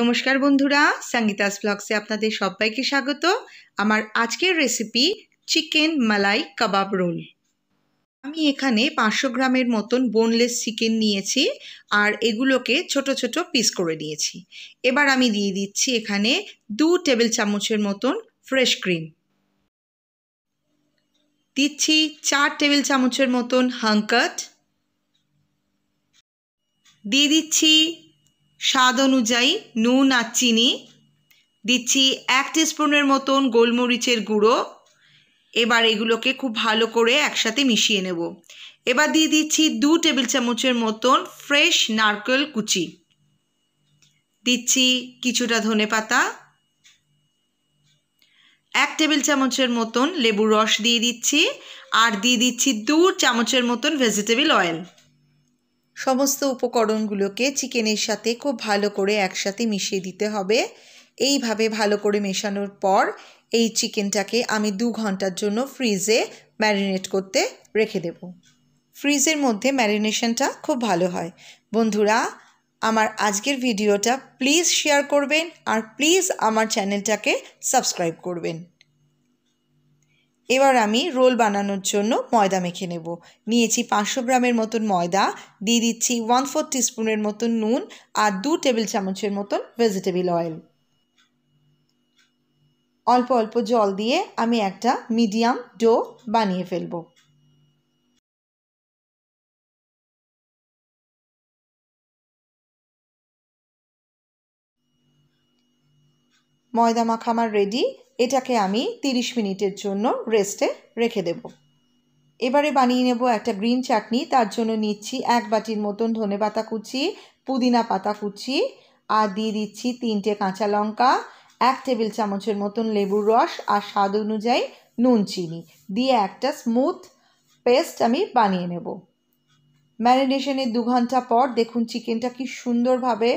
নমস্কার বন্ধুরা সঙ্গীতাস ব্লগসে আপনাদের সবাইকে স্বাগত আমার আজকের recipe chicken malai kabab roll আমি এখানে পাঁচশো গ্রামের মতন বোনলেস চিকেন নিয়েছি আর এগুলোকে ছোট ছোট পিস করে নিয়েছি এবার আমি দিয়ে দিচ্ছি এখানে দু টেবিল চামচের মতন ফ্রেশ ক্রিম দিচ্ছি চার টেবিল চামচের মতন হাঙ্কাট দিয়ে দিচ্ছি স্বাদ অনুযায়ী নুন আর চিনি দিচ্ছি এক স্পুনের মতন গোলমরিচের গুঁড়ো এবার এগুলোকে খুব ভালো করে একসাথে মিশিয়ে নেব এবার দিয়ে দিচ্ছি দু টেবিল চামচের মতন ফ্রেশ নারকেল কুচি দিচ্ছি কিছুটা ধনে পাতা এক টেবিল চামচের মতন লেবু রস দিয়ে দিচ্ছি আর দিয়ে দিচ্ছি দু চামচের মতন ভেজিটেবিল অয়েল সমস্ত উপকরণগুলোকে চিকেনের সাথে খুব ভালো করে একসাথে মিশিয়ে দিতে হবে এইভাবে ভালো করে মেশানোর পর এই চিকেনটাকে আমি দু ঘন্টার জন্য ফ্রিজে ম্যারিনেট করতে রেখে দেব ফ্রিজের মধ্যে ম্যারিনেশনটা খুব ভালো হয় বন্ধুরা আমার আজকের ভিডিওটা প্লিজ শেয়ার করবেন আর প্লিজ আমার চ্যানেলটাকে সাবস্ক্রাইব করবেন এবার আমি রোল বানানোর জন্য ময়দা মেখে নেব নিয়েছি পাঁচশো গ্রামের মতন ময়দা দিয়ে দিচ্ছি ওয়ান ফোর টিস্পুনের মতন নুন আর দু টেবিল চামচের মতন ভেজিটেবিল অয়েল অল্প অল্প জল দিয়ে আমি একটা মিডিয়াম ডো বানিয়ে ফেলব ময়দা মাখা আমার রেডি এটাকে আমি 30 মিনিটের জন্য রেস্টে রেখে দেব এবারে বানিয়ে নেব একটা গ্রিন চাটনি তার জন্য নিচ্ছি এক বাটির মতন ধনে পাতা কুচি পুদিনা পাতা কুচি আর দিয়ে দিচ্ছি তিনটে কাঁচা লঙ্কা এক টেবিল চামচের মতন লেবুর রস আর স্বাদ অনুযায়ী নুন চিনি দিয়ে একটা স্মুথ পেস্ট আমি বানিয়ে নেব ম্যারিনেশনের দু ঘন্টা পর দেখুন চিকেনটা কি সুন্দরভাবে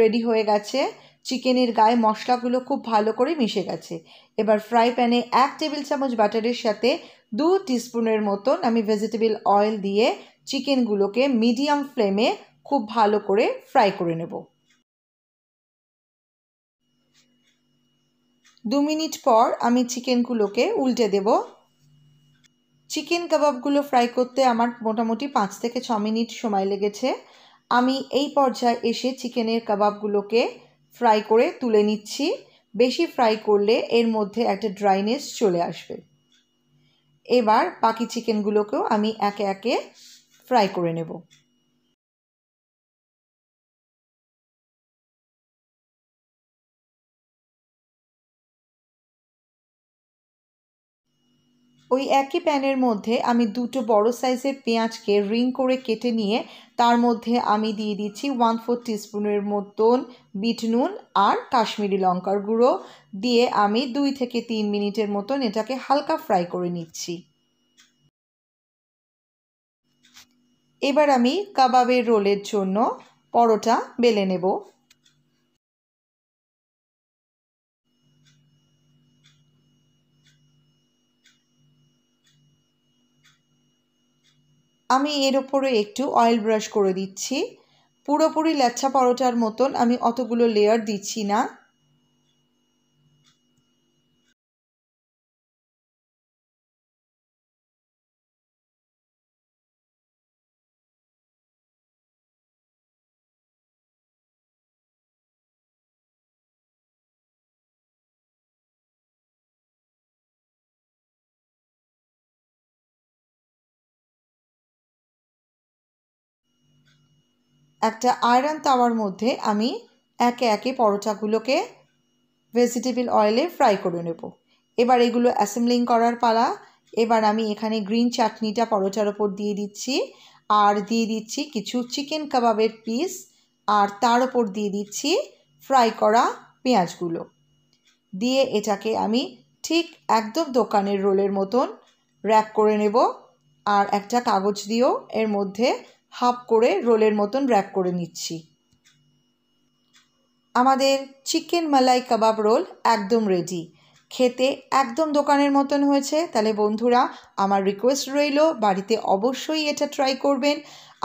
রেডি হয়ে গেছে চিকেনের গায়ে মশলাগুলো খুব ভালো করে মিশে গেছে এবার ফ্রাই প্যানে এক টেবিল চামচ বাটারের সাথে দু টিস্পুনের মতন আমি ভেজিটেবল অয়েল দিয়ে চিকেনগুলোকে মিডিয়াম ফ্লেমে খুব ভালো করে ফ্রাই করে নেব দু মিনিট পর আমি চিকেনগুলোকে উল্টে দেব চিকেন কাবাবগুলো ফ্রাই করতে আমার মোটামুটি পাঁচ থেকে ছ মিনিট সময় লেগেছে আমি এই পর্যায়ে এসে চিকেনের কাবাবগুলোকে ফ্রাই করে তুলে নিচ্ছি বেশি ফ্রাই করলে এর মধ্যে একটা ড্রাইনেস চলে আসবে এবার বাকি চিকেনগুলোকেও আমি একে একে ফ্রাই করে নেবো ওই একই প্যানের মধ্যে আমি দুটো বড় সাইজের পেঁয়াজকে রিং করে কেটে নিয়ে তার মধ্যে আমি দিয়ে দিচ্ছি ওয়ান ফোর টিস্পুনের মতন বিট নুন আর কাশ্মীরি লঙ্কার গুঁড়ো দিয়ে আমি দুই থেকে তিন মিনিটের মতন এটাকে হালকা ফ্রাই করে নিচ্ছি এবার আমি কাবাবের রোলের জন্য পরোটা বেলে নেব আমি এর ওপরে একটু অয়েল ব্রাশ করে দিচ্ছি পুরোপুরি লেচ্ছা পরোটার মতন আমি অতগুলো লেয়ার দিচ্ছি না একটা আয়রন তাওয়ার মধ্যে আমি একে একে পরোটাগুলোকে ভেজিটেবল অয়েলে ফ্রাই করে নেব এবার এগুলো অ্যাসেম্বলিং করার পালা এবার আমি এখানে গ্রিন চাটনিটা পরোটার ওপর দিয়ে দিচ্ছি আর দিয়ে দিচ্ছি কিছু চিকেন কাবাবের পিস আর তার ওপর দিয়ে দিচ্ছি ফ্রাই করা পেঁয়াজগুলো দিয়ে এটাকে আমি ঠিক একদম দোকানের রোলের মতন র্যাপ করে নেব আর একটা কাগজ দিয়েও এর মধ্যে হাফ করে রোলের মতন র্যাপ করে নিচ্ছি আমাদের চিকেন মালাই কাবাব রোল একদম রেডি খেতে একদম দোকানের মতন হয়েছে তাহলে বন্ধুরা আমার রিকোয়েস্ট রইল বাড়িতে অবশ্যই এটা ট্রাই করবেন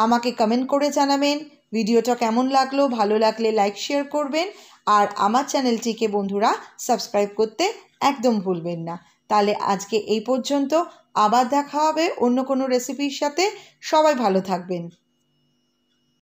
আমাকে কমেন্ট করে জানাবেন ভিডিওটা কেমন লাগলো ভালো লাগলে লাইক শেয়ার করবেন আর আমার চ্যানেলটিকে বন্ধুরা সাবস্ক্রাইব করতে একদম ভুলবেন না তাহলে আজকে এই পর্যন্ত আবার দেখা হবে অন্য কোনো রেসিপির সাথে সবাই ভালো থাকবেন